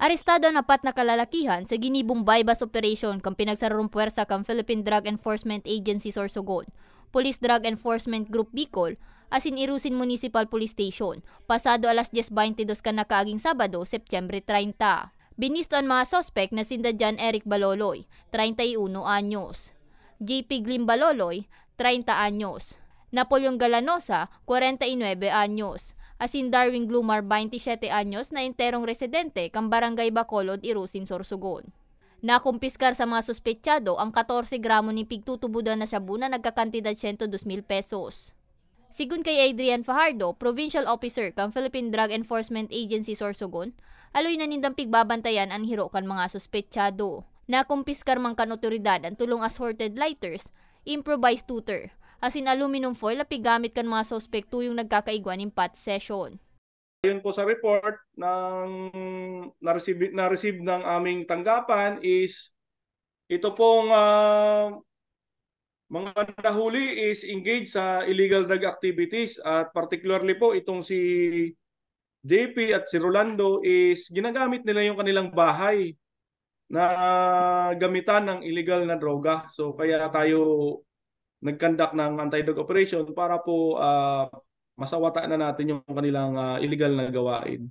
Arestado ang apat na kalalakihan sa ginibong bypass operation kang pinagsarong puwersa kang Philippine Drug Enforcement Agency Sorsogon, Police Drug Enforcement Group Bicol, asin Irusin Municipal Police Station, pasado alas 10.22 kanakaaging Sabado, September 30. Binisto ang mga sospek na sinda John Eric Baloloy, 31 anyos, JP Glim Baloloy, 30 anyos, Napoleon Galanosa, 49 anyos, asin Darwin Glumar, 27 anyos, na enterong residente, Kambarangay Bacolod, Irusin, Sorsogon. Nakumpiskar sa mga suspetsyado ang 14 gramo ni pigtutubudan na shabu na nagkakantidad 102 pesos. Sigun kay Adrian Fajardo, Provincial Officer kang Philippine Drug Enforcement Agency Sorsogon, aloy na nindang pigbabantayan ang hirokan mga suspetsyado. Nakumpiskar mang kanotoridad ang tulong assorted lighters, improvised tutor, as in aluminum foil na pigamit kan mga sospek tuyong nagkakaigwan ng pot session. Yun po sa report ng na-receive, na-receive ng aming tanggapan is ito pong uh, mga nahuli is engaged sa illegal drug activities at particularly po itong si JP at si Rolando is ginagamit nila yung kanilang bahay na gamitan ng illegal na droga. So kaya tayo nagkandak ng anti-dog operation para po uh, masawata na natin yung kanilang uh, illegal na gawain.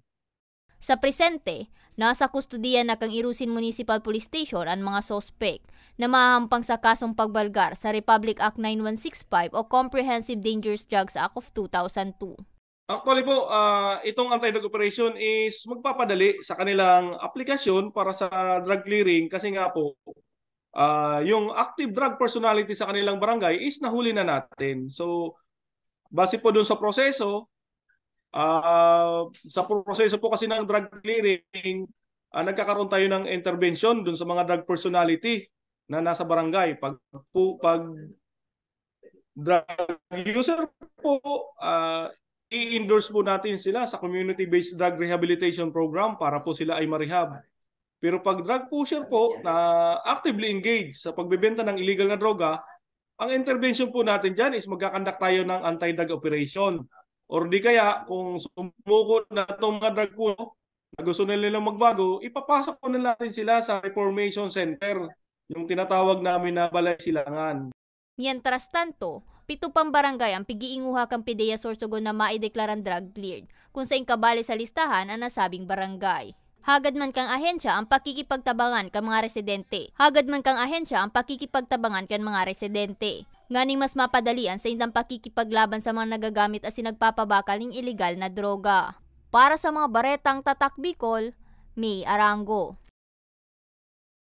Sa presente, nasa kustudiya na kang Irusin Municipal Police Station ang mga sospek na mahahampang sa kasong pagbalgar sa Republic Act 9165 o Comprehensive Dangerous Drugs Act of 2002. Actually po, uh, itong anti-drug operation is magpapadali sa kanilang aplikasyon para sa drug clearing kasi nga po, uh, yung active drug personality sa kanilang barangay is nahuli na natin. So, base po dun sa proseso, uh, sa proseso po kasi ng drug clearing, uh, nagkakaroon tayo ng intervention dun sa mga drug personality na nasa barangay. Pag, po, pag drug user po, uh, i-endorse po natin sila sa community-based drug rehabilitation program para po sila ay marehab. Pero pag drug pusher po na actively engaged sa pagbebenta ng illegal na droga, ang intervention po natin dyan is magkakandak tayo ng anti-drug operation. Or di kaya kung sumuko na itong mga drug po na gusto na nilang magbago, ipapasok po na natin sila sa reformation center, yung tinatawag namin na balay silangan. Mientras tanto, pito pang barangay ang pigiinguha kang PDEA Sorsogon na maideklarang drug cleared, kung sa inkabali sa listahan ang nasabing barangay. Hagad man kang ahensya ang pakikipagtabangan kan mga residente. Hagad man kang ahensya ang pakikipagtabangan kan mga residente. Nganing mas mapadalian sa indang pakikipaglaban sa mga nagagamit at sinagpapabakal ng ilegal na droga. Para sa mga baretang tatak Bicol, May Arango.